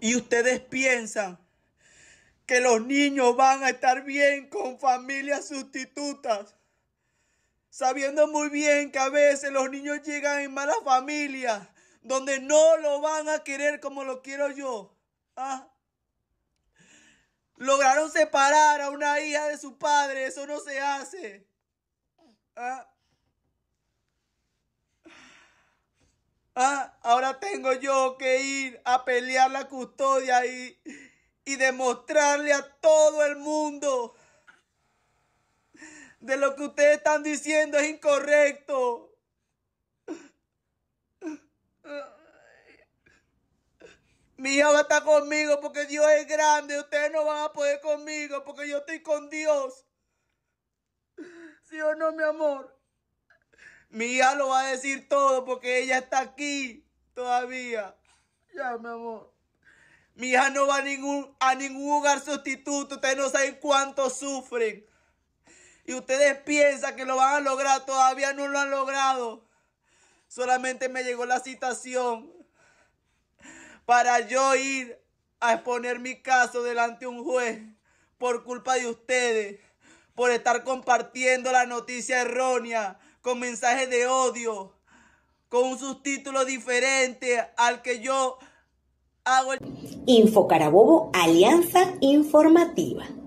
Y ustedes piensan que los niños van a estar bien con familias sustitutas. Sabiendo muy bien que a veces los niños llegan en malas familias, donde no lo van a querer como lo quiero yo. Ah. Lograron separar a una hija de su padre, eso no se hace. Ah. Ah, ahora tengo yo que ir a pelear la custodia y, y demostrarle a todo el mundo de lo que ustedes están diciendo es incorrecto. Mi hija va a estar conmigo porque Dios es grande. Ustedes no van a poder conmigo porque yo estoy con Dios. ¿Sí o no, mi amor? Mi hija lo va a decir todo porque ella está aquí todavía. Ya, mi amor. Mi hija no va a ningún, a ningún hogar sustituto. Ustedes no saben cuánto sufren. Y ustedes piensan que lo van a lograr. Todavía no lo han logrado. Solamente me llegó la citación para yo ir a exponer mi caso delante de un juez por culpa de ustedes, por estar compartiendo la noticia errónea con mensajes de odio, con un subtítulo diferente al que yo hago. Infocarabobo, Alianza Informativa.